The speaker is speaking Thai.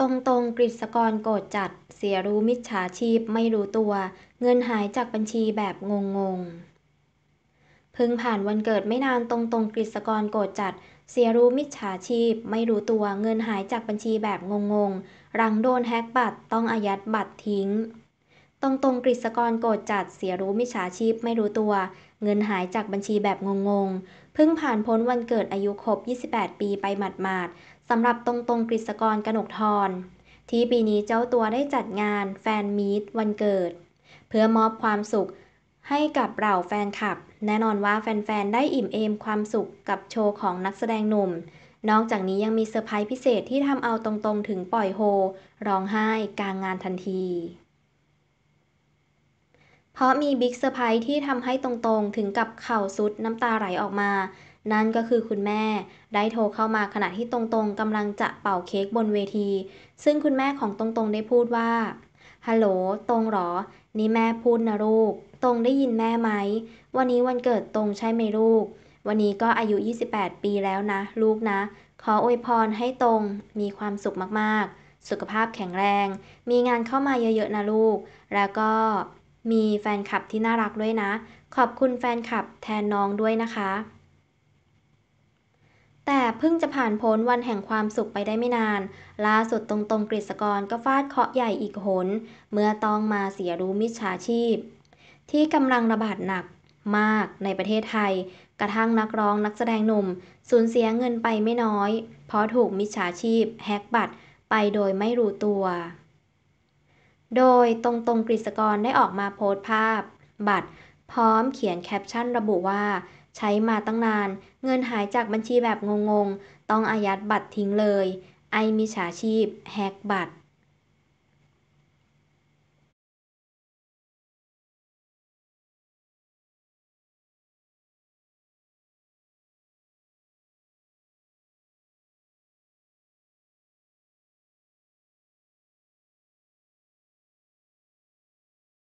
ตรงตรงกฤษกรโกรธจัดเสียรู้มิจฉาชีพไม่รู้ตัว เงินหายจากบัญชีแบบงงงงพึ่งผ่านวันเกิดไม่นานตรงตรงกฤษกรโกรธจัดเสียรู้มิจฉาชีพไม่รู้ตัวเงินหายจากบัญชีแบบงงงรังโดนแฮกบัตรต้องอายัดบัตรทิ้ง ตรงตรงกฤษกรโกรธจัดเสียรู้มิจฉาชีพไม่รู้ตัวเงินหายจากบัญชีแบบงงงเพิ่งผ่านพ้นวันเกิดอายุครบ28 ปีไปหมาดหมาดสำหรับตรงตรงกฤษกรกนกทรที่ปีนี้เจ้าตัวได้จัดงานแฟนมีตวันเกิด เพื่อมอบความสุขให้กับเหล่าแฟนคลับ แน่นอนว่าแฟนๆ ได้อิ่มเอมความสุขกับโชว์ของนักแสดงหนุ่ม นอกจากนี้ยังมีเซอร์ไพรส์พิเศษที่ทำเอาตรงๆถึงปล่อยโฮร้องไห้กลางงานทันที เพราะมีบิ๊กเซอร์ไพรส์ที่ทำให้ตรงๆถึงกับเข่าสุดน้ำตาไหลออกมานั่นก็คือคุณแม่ได้โทรเข้ามาขณะที่ตรงๆกำลังจะเป่าเค้กบนเวที ซึ่งคุณแม่ของตรงๆได้พูดว่า ฮัลโหลตรงหรอ นี่แม่พูดนะลูก ตรงได้ยินแม่ไหม วันนี้วันเกิดตรงใช่ไหมลูก วันนี้ก็อายุ 28 ปีแล้วนะลูกนะ ขออวยพรให้ตรงมีความสุขมากๆ สุขภาพแข็งแรง มีงานเข้ามาเยอะๆนะลูกแล้วก็มีแฟนคลับที่น่ารักด้วยนะ ขอบคุณแฟนคลับแทนน้องด้วยนะคะเพิ่งจะผ่านพ้นวันแห่งความสุขไปได้ไม่นานล่าสุดตรงตรงกฤษกรก็ฟาดเคาะใหญ่อีกหน เมื่อต้องมาเสียรู้มิจฉาชีพ ที่กำลังระบาดหนักมากในประเทศไทย กระทั่งนักร้องนักแสดงหนุ่ม สูญเสียเงินไปไม่น้อย เพราะถูกมิจฉาชีพ แฮกบัตร ไปโดยไม่รู้ตัว โดยตรงตรงกฤษกรได้ออกมาโพสต์ภาพบัตรพร้อมเขียนแคปชั่นระบุว่า ใช้มาตั้งนาน เงินหายจากบัญชีแบบงงๆต้องอายัดบัตรทิ้งเลย ไอมิจฉาชีพแฮกบัตร